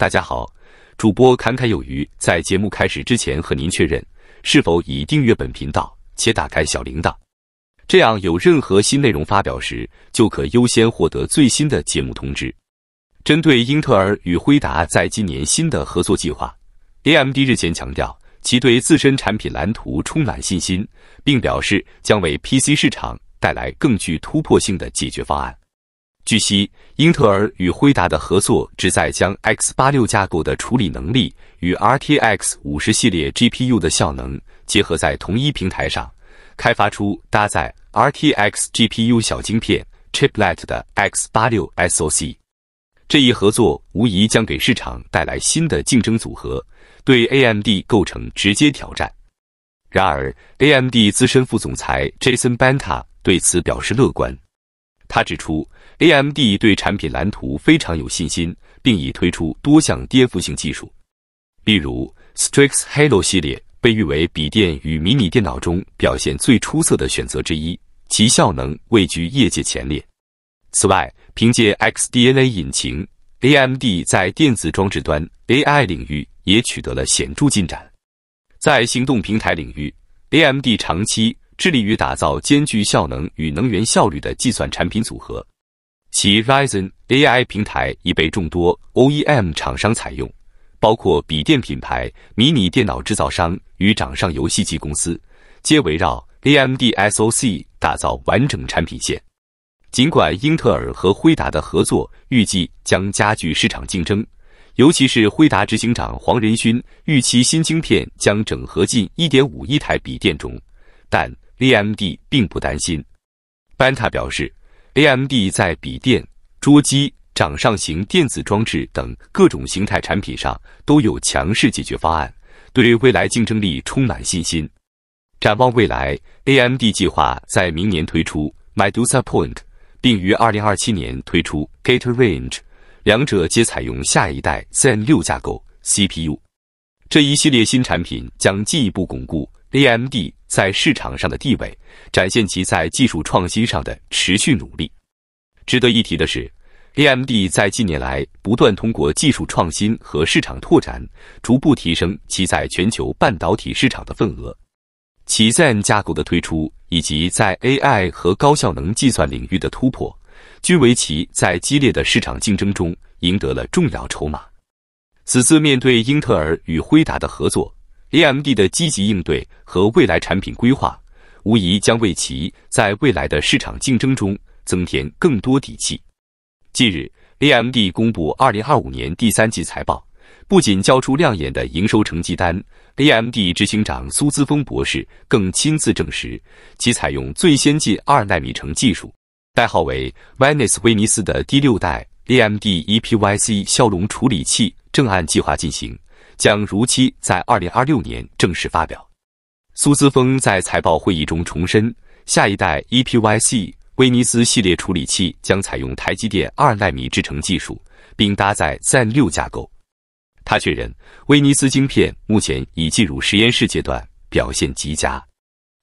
大家好，主播侃侃有余。在节目开始之前，和您确认是否已订阅本频道且打开小铃铛，这样有任何新内容发表时，就可优先获得最新的节目通知。针对英特尔与辉达在今年新的合作计划，A M D 日前强调其对自身产品蓝图充满信心，并表示将为 P C 市场带来更具突破性的解决方案。据悉，英特尔与辉达的合作旨在将 X 八六架构的处理能力与 RTX 五十系列 GPU 的效能结合在同一平台上，开发出搭载 RTX GPU 小晶片 Chiplet 的 X 八六 SOC。这一合作无疑将给市场带来新的竞争组合，对 AMD 构成直接挑战。然而，AMD 资深副总裁 Jason Banta 对此表示乐观。他指出，AMD 对产品蓝图非常有信心，并已推出多项颠覆性技术，例如 Strix Halo 系列被誉为笔电与迷你电脑中表现最出色的选择之一，其效能位居业界前列。此外，凭借 XDNA 引擎，AMD 在电子装置端 AI 领域也取得了显著进展。在行动平台领域，AMD 长期。致力于打造兼具效能与能源效率的计算产品组合，其 Ryzen AI 平台已被众多 OEM 厂商采用，包括笔电品牌、迷你电脑制造商与掌上游戏机公司，皆围绕 AMD SOC 打造完整产品线。尽管英特尔和辉达的合作预计将加剧市场竞争，尤其是辉达执行长黄仁勋预期新晶片将整合进1.5亿台笔电中，但。AMD 并不担心，Banta 表示，AMD 在笔电、桌机、掌上型电子装置等各种形态产品上都有强势解决方案，对未来竞争力充满信心。展望未来，AMD 计划在明年推出 m y d u x a Point，并于2027年推出 g a t o r a n g e 两者皆采用下一代 Zen 六架构 CPU。这一系列新产品将进一步巩固 AMD。在市场上的地位，展现其在技术创新上的持续努力。值得一提的是，AMD 在近年来不断通过技术创新和市场拓展，逐步提升其在全球半导体市场的份额。其 Zen 架构的推出，以及在 AI 和高效能计算领域的突破，均为其在激烈的市场竞争中赢得了重要筹码。此次面对英特尔与辉达的合作，A.M.D 的积极应对和未来产品规划，无疑将为其在未来的市场竞争中增添更多底气。近日，A.M.D 公布二零二五年第三季财报，不仅交出亮眼的营收成绩单，A.M.D 执行长苏姿峰博士更亲自证实，其采用最先进二纳米程技术，代号为 Venice 威尼斯的第六代 A.M.D E.P.Y.C 骁龙处理器正按计划进行。将如期在二零二六年正式发表。苏姿峰在财报会议中重申，下一代 EPYC 威尼斯系列处理器将采用台积电二纳米制程技术，并搭载 Zen 六架构。他确认，威尼斯晶片目前已进入实验室阶段，表现极佳。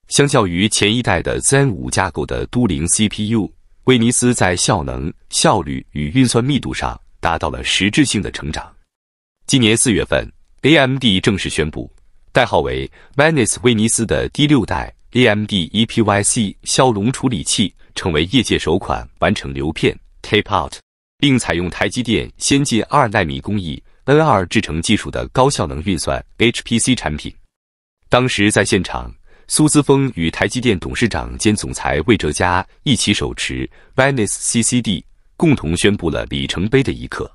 相较于前一代的 Zen 五架构的都灵 CPU，威尼斯在效能、效率与运算密度上达到了实质性的成长。今年四月份。AMD 正式宣布，代号为 Venice（ 威尼斯）的第六代 AMD EPYC 骁龙处理器成为业界首款完成流片 （tape out） 并采用台积电先进二纳米工艺 （N2） 制成技术的高效能运算 （HPC） 产品。当时在现场，苏姿峰与台积电董事长兼总裁魏哲嘉一起手持 Venice CCD，共同宣布了里程碑的一刻。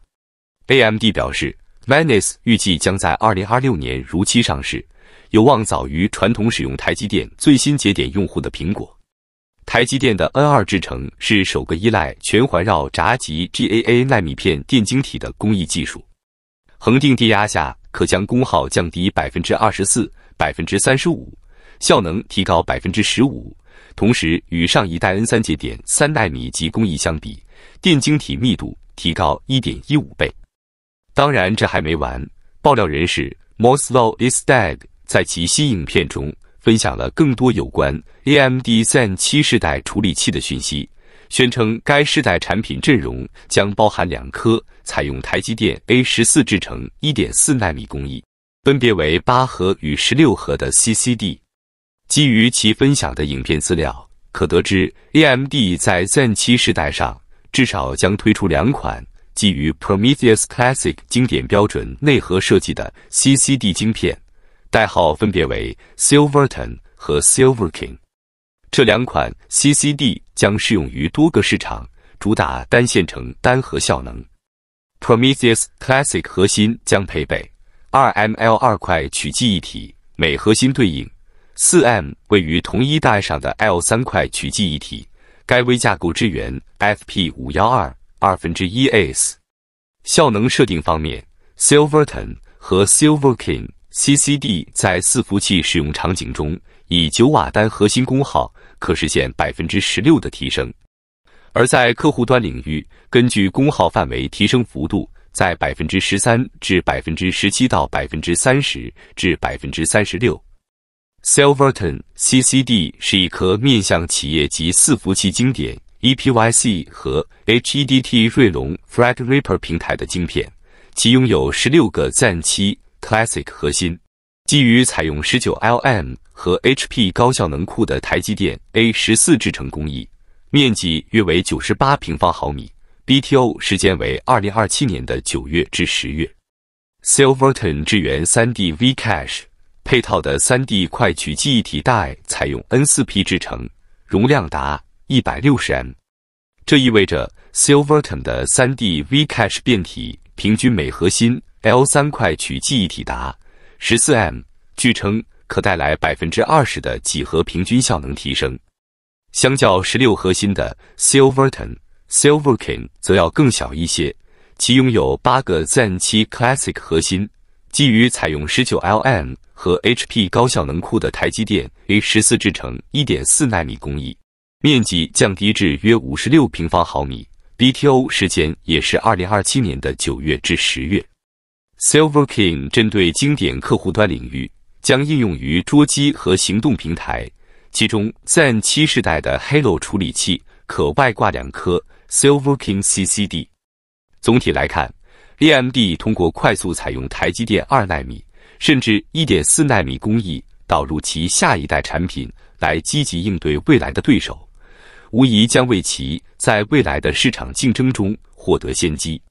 AMD 表示。Venus 预计将在2026年如期上市，有望早于传统使用台积电最新节点用户的苹果。台积电的 N2 制程是首个依赖全环绕闸极 GAA 纳米片电晶体的工艺技术，恒定电压下可将功耗降低百分之二十四、百分之三十五，效能提高百分之十五，同时与上一代 N3 节点三纳米级工艺相比，电晶体密度提高一点一五倍。当然，这还没完。爆料人士 m o s l o w is dead 在其新影片中分享了更多有关 AMD Zen 七世代处理器的讯息，宣称该世代产品阵容将包含两颗采用台积电 A14 制成1.4纳米工艺，分别为八核与十六核的 CCD。基于其分享的影片资料，可得知 AMD 在 Zen 七世代上至少将推出两款。基于 Prometheus Classic 经典标准内核设计的 CCD 晶片，代号分别为 Silverton 和 Silver King。这两款 CCD 将适用于多个市场，主打单线程单核效能。Prometheus Classic 核心将配备 2Ml 二块取记忆体，每核心对应 4M 位于同一代上的 L3 块取记忆体。该微架构支援 FP512。二分之一 s，效能设定方面，Silverton 和 SilverKing CCD 在伺服器使用场景中，以九瓦单核心功耗可实现百分之十六的提升；而在客户端领域，根据功耗范围，提升幅度在百分之十三至百分之十七到百分之三十至百分之三十六。Silverton CCD 是一颗面向企业级伺服器经典。Epyc 和 Hedt 锐龙 FredRipper 平台的晶片，其拥有十六个 Zen 7 Classic 核心，基于采用十九 Lm 和 HP 高效能库的台积电 A 十四制程工艺，面积约为九十八平方毫米，BTO 时间为二零二七年的九月至十月。Silverton 支援三 D VCache，配套的三 D 快取记忆体 die 采用 N 四 P 制程，容量达。一百六十 m，这意味着 Silverton 的三 D V Cache 变体平均每核心 L 三块取记忆体达十四 m，据称可带来百分之二十的几何平均效能提升。相较十六核心的 s i l v e r t o n s i l v e r k i n 则要更小一些，其拥有八个 Zen 七 Classic 核心，基于采用十九 Lm 和 HP 高效能库的台积电 A 十四制成一点四纳米工艺。面积降低至约五十六平方毫米，BTO 时间也是二零二七年的九月至十月。Silver King 针对经典客户端领域，将应用于桌机和行动平台，其中 Zen 七世代的 Halo 处理器可外挂两颗 Silver King CCD。总体来看，AMD 通过快速采用台积电二纳米甚至一点四纳米工艺导入其下一代产品，来积极应对未来的对手。无疑将为其在未来的市场竞争中获得先机。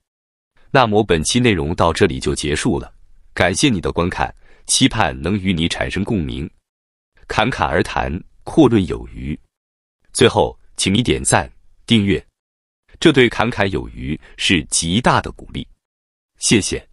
那么本期内容到这里就结束了，感谢你的观看，期盼能与你产生共鸣。侃侃而谈，阔论有余。最后，请你点赞、订阅，这对侃侃有余是极大的鼓励。谢谢。